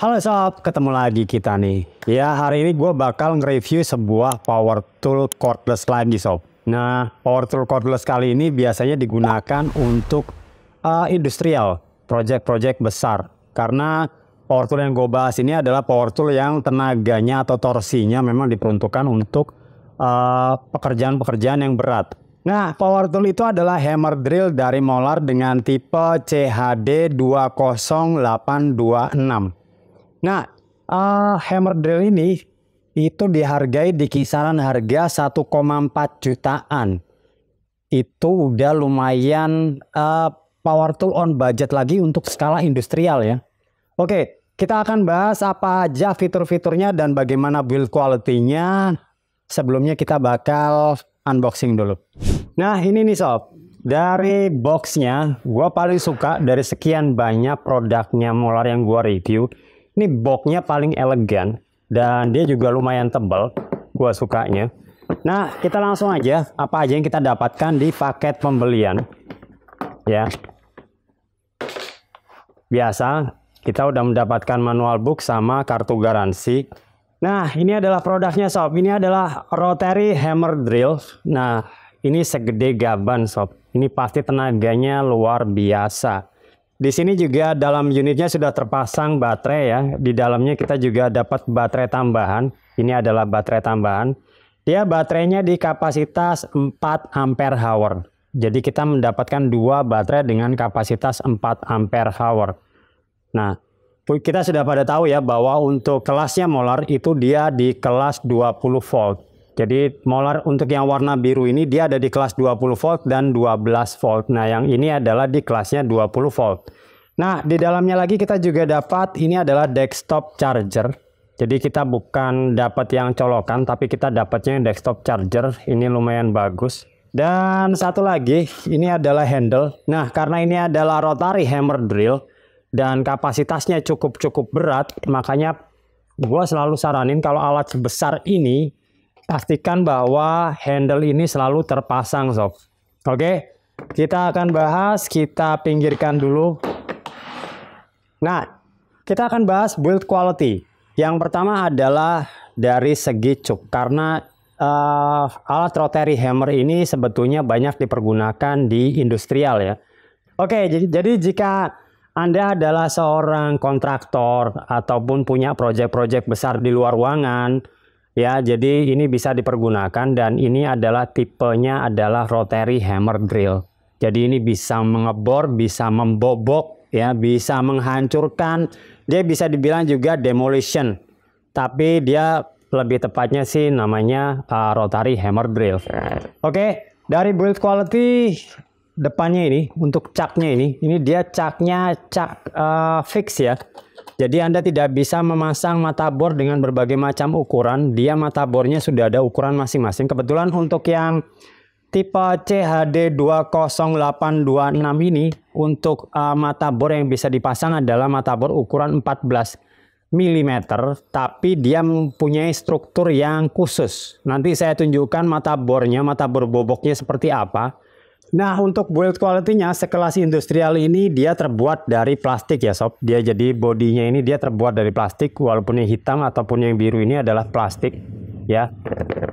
Halo sob, ketemu lagi kita nih. Ya hari ini gue bakal nge-review sebuah power tool cordless lagi sob. Nah power tool cordless kali ini biasanya digunakan untuk uh, industrial, project-project besar. Karena power tool yang gue bahas ini adalah power tool yang tenaganya atau torsinya memang diperuntukkan untuk eh, pekerjaan-pekerjaan uh, yang berat. Nah, power tool itu adalah hammer drill dari Molar dengan tipe CHD 20826. Nah, uh, hammer drill ini itu dihargai di kisaran harga 1,4 jutaan. Itu udah lumayan uh, ah, power tool on budget lagi untuk skala industrial ya. Oke, kita akan bahas apa aja fitur-fiturnya dan bagaimana build quality-nya. Sebelumnya kita bakal unboxing dulu. Nah, ini nih sob. Dari boxnya, gue paling suka dari sekian banyak produknya Molar yang gue review ini boxnya paling elegan dan dia juga lumayan tebal. Gua sukanya. Nah, kita langsung aja apa aja yang kita dapatkan di paket pembelian. Ya. Biasa, kita udah mendapatkan manual book sama kartu garansi. Nah, ini adalah produknya sob. Ini adalah rotary hammer drill. Nah, ini segede gaban sob. Ini pasti tenaganya luar biasa. Di sini juga dalam unitnya sudah terpasang baterai ya. Di dalamnya kita juga dapat baterai tambahan. Ini adalah baterai tambahan. Dia baterainya di kapasitas 4 ampere hour. Jadi kita mendapatkan dua baterai dengan kapasitas 4 ampere hour. Nah, kita sudah pada tahu ya bahwa untuk kelasnya molar itu dia di kelas 20 volt. Jadi molar untuk yang warna biru ini dia ada di kelas 20 volt dan 12 volt. Nah yang ini adalah di kelasnya 20 volt. Nah di dalamnya lagi kita juga dapat ini adalah desktop charger. Jadi kita bukan dapat yang colokan tapi kita dapatnya desktop charger. Ini lumayan bagus. Dan satu lagi ini adalah handle. Nah karena ini adalah rotary hammer drill dan kapasitasnya cukup-cukup berat makanya gue selalu saranin kalau alat sebesar ini pastikan bahwa handle ini selalu terpasang sob oke kita akan bahas kita pinggirkan dulu nah kita akan bahas build quality yang pertama adalah dari segi cuk karena uh, alat rotary hammer ini sebetulnya banyak dipergunakan di industrial ya oke jadi jika anda adalah seorang kontraktor ataupun punya proyek-proyek besar di luar ruangan Ya, jadi ini bisa dipergunakan dan ini adalah tipenya adalah rotary hammer drill. Jadi ini bisa mengebor, bisa membobok, ya, bisa menghancurkan. Dia bisa dibilang juga demolition. Tapi dia lebih tepatnya sih namanya uh, rotary hammer drill. Oke, okay, dari build quality depannya ini untuk caknya ini, ini dia caknya cak uh, fix ya. Jadi Anda tidak bisa memasang mata bor dengan berbagai macam ukuran. Dia mata bornya sudah ada ukuran masing-masing. Kebetulan untuk yang tipe CHD 20826 ini untuk uh, mata bor yang bisa dipasang adalah mata bor ukuran 14 mm tapi dia mempunyai struktur yang khusus. Nanti saya tunjukkan mata bornya, mata bor boboknya seperti apa. Nah, untuk build quality-nya, sekelas industrial ini dia terbuat dari plastik ya sob. Dia jadi bodinya ini dia terbuat dari plastik, walaupun yang hitam ataupun yang biru ini adalah plastik ya.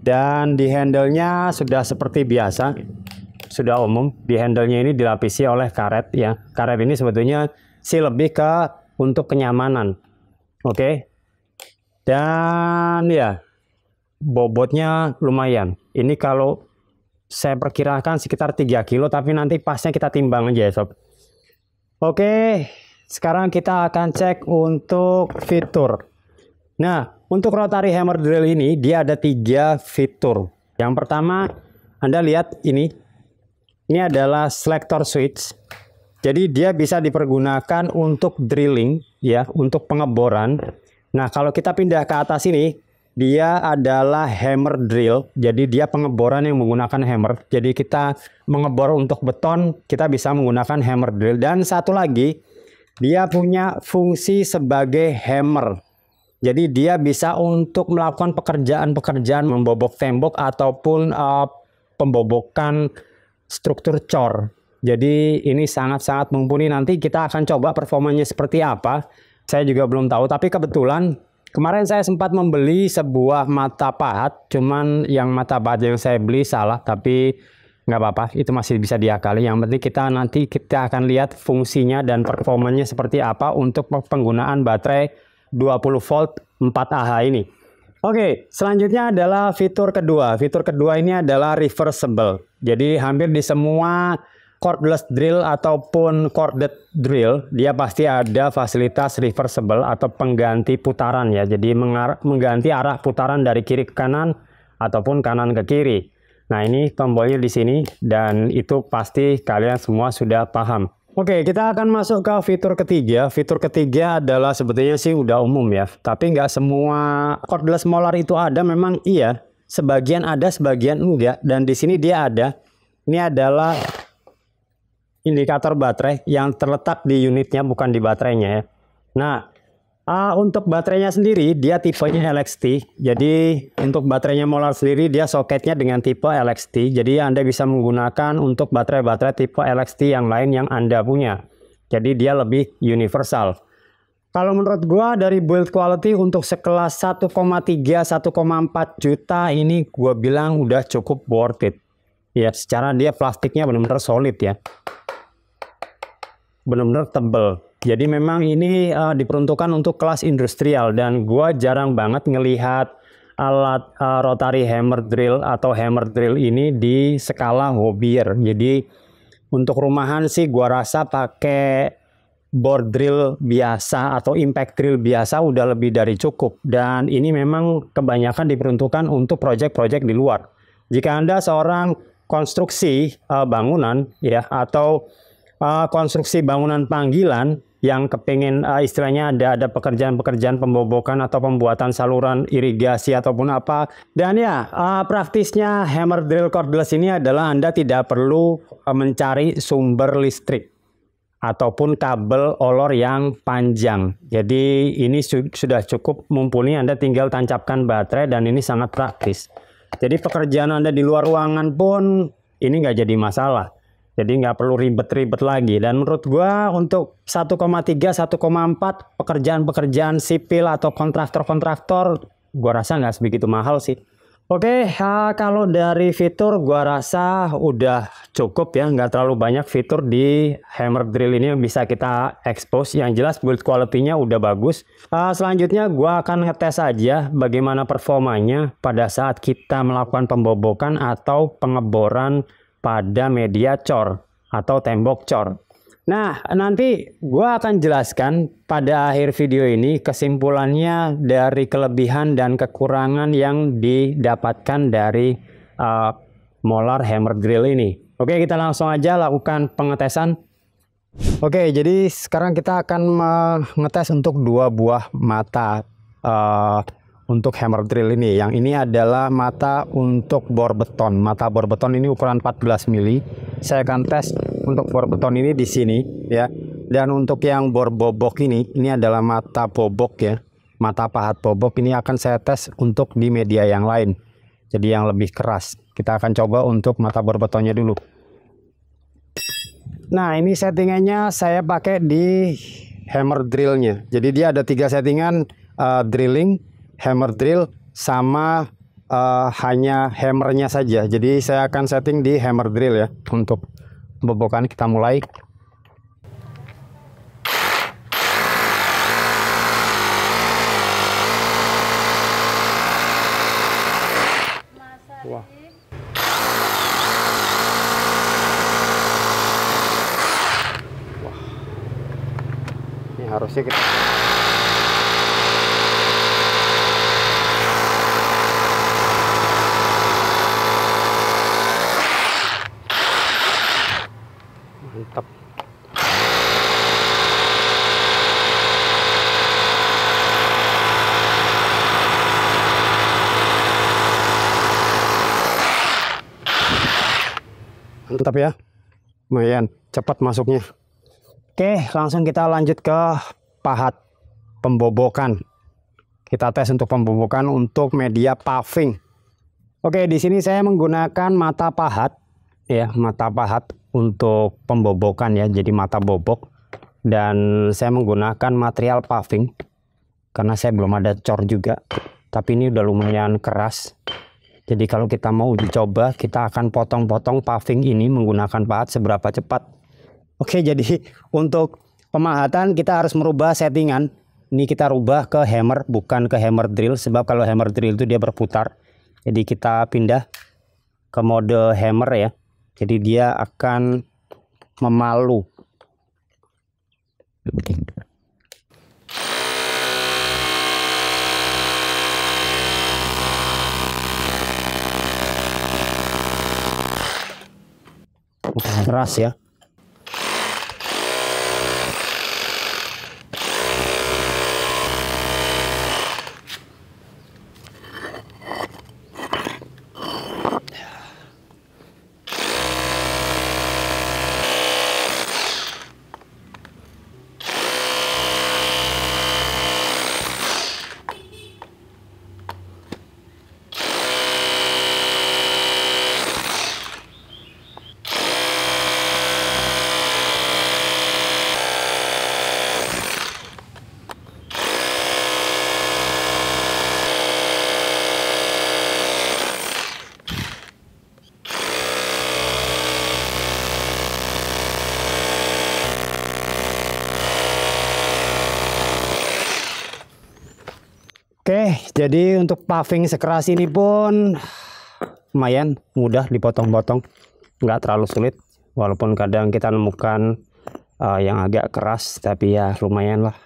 Dan di handle-nya sudah seperti biasa, sudah umum. Di handle-nya ini dilapisi oleh karet ya. Karet ini sebetulnya sih lebih ke untuk kenyamanan. Oke. Okay? Dan ya, bobotnya lumayan. Ini kalau saya perkirakan sekitar 3 kilo tapi nanti pasnya kita timbang aja ya sob oke sekarang kita akan cek untuk fitur nah untuk rotary hammer drill ini dia ada tiga fitur yang pertama anda lihat ini ini adalah selector switch jadi dia bisa dipergunakan untuk drilling ya untuk pengeboran nah kalau kita pindah ke atas ini dia adalah hammer drill, jadi dia pengeboran yang menggunakan hammer. Jadi kita mengebor untuk beton, kita bisa menggunakan hammer drill. Dan satu lagi, dia punya fungsi sebagai hammer. Jadi dia bisa untuk melakukan pekerjaan-pekerjaan membobok tembok ataupun uh, pembobokan struktur cor. Jadi ini sangat-sangat mumpuni. Nanti kita akan coba performanya seperti apa. Saya juga belum tahu, tapi kebetulan Kemarin saya sempat membeli sebuah mata pahat, cuman yang mata pahat yang saya beli salah, tapi nggak apa-apa, itu masih bisa diakali. Yang penting kita nanti kita akan lihat fungsinya dan performanya seperti apa untuk penggunaan baterai 20 volt 4Ah ini. Oke, selanjutnya adalah fitur kedua. Fitur kedua ini adalah reversible. Jadi hampir di semua cordless drill ataupun corded drill, dia pasti ada fasilitas reversible atau pengganti putaran ya. Jadi mengganti arah putaran dari kiri ke kanan ataupun kanan ke kiri. Nah, ini tombolnya di sini dan itu pasti kalian semua sudah paham. Oke, kita akan masuk ke fitur ketiga. Fitur ketiga adalah sebetulnya sih udah umum ya. Tapi nggak semua cordless molar itu ada. Memang iya, sebagian ada, sebagian enggak. Dan di sini dia ada. Ini adalah indikator baterai yang terletak di unitnya bukan di baterainya ya. Nah, uh, untuk baterainya sendiri dia tipenya LXT. Jadi untuk baterainya Molar sendiri dia soketnya dengan tipe LXT. Jadi Anda bisa menggunakan untuk baterai-baterai tipe LXT yang lain yang Anda punya. Jadi dia lebih universal. Kalau menurut gua dari build quality untuk sekelas 1,3 1,4 juta ini gua bilang udah cukup worth it. Ya, secara dia plastiknya benar-benar solid ya benar-benar tebel. Jadi memang ini uh, diperuntukkan untuk kelas industrial dan gua jarang banget ngelihat alat uh, rotary hammer drill atau hammer drill ini di skala hobier. Jadi untuk rumahan sih gua rasa pakai bore drill biasa atau impact drill biasa udah lebih dari cukup dan ini memang kebanyakan diperuntukkan untuk project-project di luar. Jika Anda seorang konstruksi uh, bangunan ya atau uh, konstruksi bangunan panggilan yang kepingin uh, istilahnya ada ada pekerjaan-pekerjaan pembobokan atau pembuatan saluran irigasi ataupun apa dan ya uh, praktisnya hammer drill cordless ini adalah anda tidak perlu uh, mencari sumber listrik ataupun kabel olor yang panjang. Jadi ini su sudah cukup mumpuni Anda tinggal tancapkan baterai dan ini sangat praktis. Jadi pekerjaan Anda di luar ruangan pun ini nggak jadi masalah. Jadi nggak perlu ribet-ribet lagi. Dan menurut gue untuk 1,3, 1,4 pekerjaan-pekerjaan sipil atau kontraktor-kontraktor, gue rasa nggak sebegitu mahal sih. Oke, uh, kalau dari fitur gua rasa udah cukup ya, nggak terlalu banyak fitur di hammer drill ini yang bisa kita expose. Yang jelas build quality-nya udah bagus. Uh, selanjutnya gua akan ngetes aja bagaimana performanya pada saat kita melakukan pembobokan atau pengeboran pada media cor atau tembok cor. Nah, nanti gue akan jelaskan pada akhir video ini kesimpulannya dari kelebihan dan kekurangan yang didapatkan dari uh, molar hammer drill ini. Oke, kita langsung aja lakukan pengetesan Oke, jadi sekarang kita akan mengetes untuk dua buah mata uh, untuk hammer drill ini. Yang ini adalah mata untuk bor beton. Mata bor beton ini ukuran 14 mili. Saya akan tes untuk bor beton ini di sini ya. Dan untuk yang bor bobok ini, ini adalah mata bobok ya. Mata pahat bobok ini akan saya tes untuk di media yang lain. Jadi yang lebih keras. Kita akan coba untuk mata bor betonnya dulu. Nah ini settingannya saya pakai di hammer drillnya. Jadi dia ada tiga settingan uh, drilling, hammer drill sama uh, hanya hammernya saja. Jadi saya akan setting di hammer drill ya untuk bobokan kita mulai. Wah. harusnya kita mantap ya lumayan cepat masuknya oke langsung kita lanjut ke pahat pembobokan kita tes untuk pembobokan untuk media paving oke di sini saya menggunakan mata pahat ya mata pahat untuk pembobokan ya jadi mata bobok dan saya menggunakan material paving karena saya belum ada cor juga tapi ini udah lumayan keras jadi kalau kita mau dicoba, kita akan potong-potong paving ini menggunakan pahat seberapa cepat. Oke, jadi untuk pemahatan kita harus merubah settingan. Ini kita rubah ke hammer, bukan ke hammer drill. Sebab kalau hammer drill itu dia berputar. Jadi kita pindah ke mode hammer ya. Jadi dia akan memalu. keras ya Oke, jadi untuk paving sekeras ini pun lumayan mudah dipotong-potong, nggak terlalu sulit. Walaupun kadang kita nemukan uh, yang agak keras, tapi ya lumayan lah.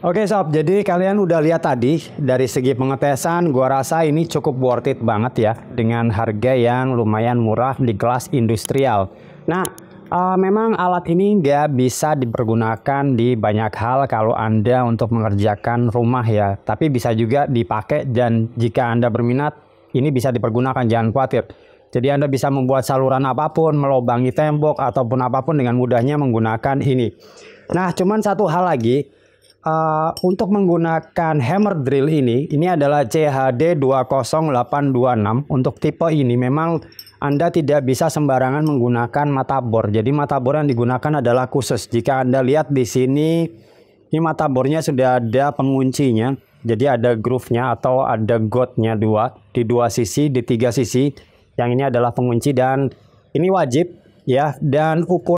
Oke sob, jadi kalian udah lihat tadi dari segi pengetesan, gua rasa ini cukup worth it banget ya dengan harga yang lumayan murah di kelas industrial. Nah, Uh, memang alat ini dia bisa dipergunakan di banyak hal kalau Anda untuk mengerjakan rumah ya. Tapi bisa juga dipakai dan jika Anda berminat ini bisa dipergunakan jangan khawatir. Jadi Anda bisa membuat saluran apapun, melobangi tembok ataupun apapun dengan mudahnya menggunakan ini. Nah, cuman satu hal lagi, uh, untuk menggunakan hammer drill ini, ini adalah CHD 20826. Untuk tipe ini memang Anda tidak bisa sembarangan menggunakan mata bor. Jadi mata bor yang digunakan adalah khusus. Jika Anda lihat di sini, ini mata bornya sudah ada penguncinya. Jadi ada groove-nya atau ada got-nya dua di dua sisi, di tiga sisi. Yang ini adalah pengunci dan ini wajib ya dan ukur